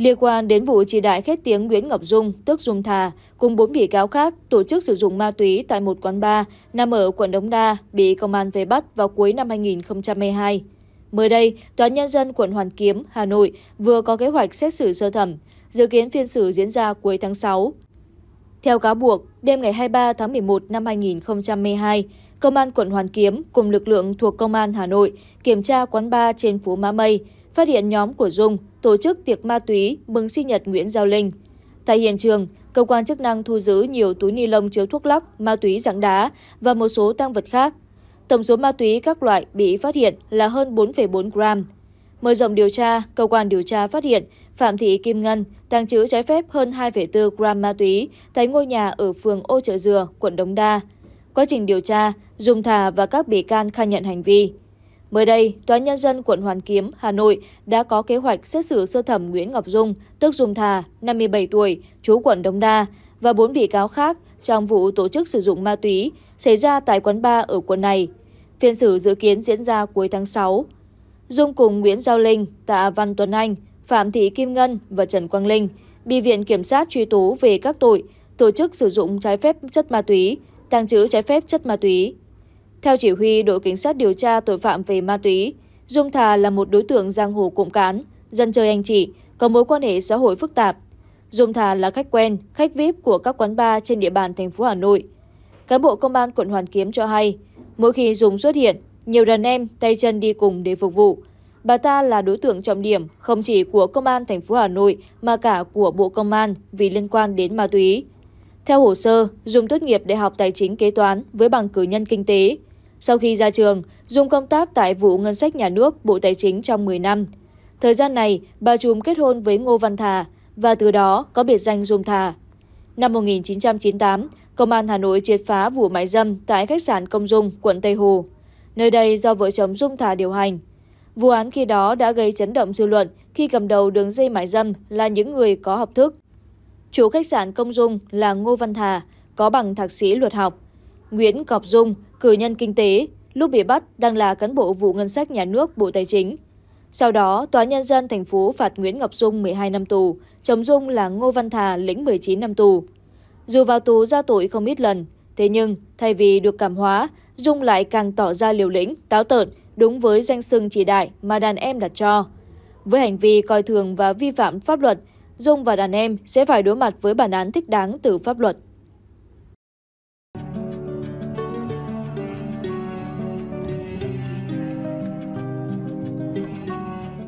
Liên quan đến vụ chỉ đại khét tiếng Nguyễn Ngọc Dung, tức Dung Thà, cùng bốn bị cáo khác tổ chức sử dụng ma túy tại một quán bar nằm ở quận Đống Đa, bị công an về bắt vào cuối năm 2022. Mới đây, Tòa Nhân dân quận Hoàn Kiếm, Hà Nội vừa có kế hoạch xét xử sơ thẩm, dự kiến phiên xử diễn ra cuối tháng 6. Theo cáo buộc, đêm ngày 23 tháng 11 năm 2022, Công an quận Hoàn Kiếm cùng lực lượng thuộc Công an Hà Nội kiểm tra quán bar trên phố Mã Mây, phát hiện nhóm của Dung tổ chức tiệc ma túy mừng sinh nhật Nguyễn Giao Linh. Tại hiện trường, cơ quan chức năng thu giữ nhiều túi ni lông chứa thuốc lắc, ma túy dạng đá và một số tăng vật khác. Tổng số ma túy các loại bị phát hiện là hơn 4,4 gram. Mở rộng điều tra, cơ quan điều tra phát hiện Phạm Thị Kim Ngân tàng trữ trái phép hơn 2,4 gram ma túy tại ngôi nhà ở phường Ô Chợ Dừa, quận Đống Đa. Quá trình điều tra, Dung Thà và các bị can khai nhận hành vi. Mới đây, Tòa Nhân dân quận Hoàn Kiếm, Hà Nội đã có kế hoạch xét xử sơ thẩm Nguyễn Ngọc Dung, tức Dung Thà, 57 tuổi, chú quận đông Đa, và bốn bị cáo khác trong vụ tổ chức sử dụng ma túy xảy ra tại quán bar ở quận này. Phiên xử dự kiến diễn ra cuối tháng 6. Dung cùng Nguyễn Giao Linh, Tạ Văn Tuấn Anh, Phạm Thị Kim Ngân và Trần Quang Linh bị Viện Kiểm sát truy tố về các tội tổ chức sử dụng trái phép chất ma túy, tàng trữ trái phép chất ma túy, theo chỉ huy đội cảnh sát điều tra tội phạm về ma túy, Dung Thà là một đối tượng giang hồ cộng cán, dân chơi anh chị, có mối quan hệ xã hội phức tạp. Dung Thà là khách quen, khách VIP của các quán bar trên địa bàn thành phố Hà Nội. Cán bộ công an quận Hoàn Kiếm cho hay, mỗi khi Dung xuất hiện, nhiều đàn em tay chân đi cùng để phục vụ. Bà ta là đối tượng trọng điểm không chỉ của công an thành phố Hà Nội mà cả của Bộ Công an vì liên quan đến ma túy. Theo hồ sơ, Dung tốt nghiệp Đại học Tài chính Kế toán với bằng cử nhân kinh tế, sau khi ra trường, Dung công tác tại vụ ngân sách nhà nước Bộ Tài chính trong 10 năm. Thời gian này, bà Trùm kết hôn với Ngô Văn Thà và từ đó có biệt danh Dung Thà. Năm 1998, Công an Hà Nội triệt phá vụ mại dâm tại khách sạn Công Dung, quận Tây Hồ. Nơi đây do vợ chồng Dung Thà điều hành. Vụ án khi đó đã gây chấn động dư luận khi cầm đầu đường dây mại dâm là những người có học thức. Chủ khách sạn Công Dung là Ngô Văn Thà, có bằng thạc sĩ luật học. Nguyễn Cọp Dung cử nhân kinh tế, lúc bị bắt đang là cán bộ vụ ngân sách nhà nước Bộ Tài chính. Sau đó, Tòa Nhân dân thành phố phạt Nguyễn Ngọc Dung 12 năm tù, chồng Dung là Ngô Văn Thà lĩnh 19 năm tù. Dù vào tù ra tội không ít lần, thế nhưng thay vì được cảm hóa, Dung lại càng tỏ ra liều lĩnh, táo tợn, đúng với danh xưng chỉ đại mà đàn em đặt cho. Với hành vi coi thường và vi phạm pháp luật, Dung và đàn em sẽ phải đối mặt với bản án thích đáng từ pháp luật.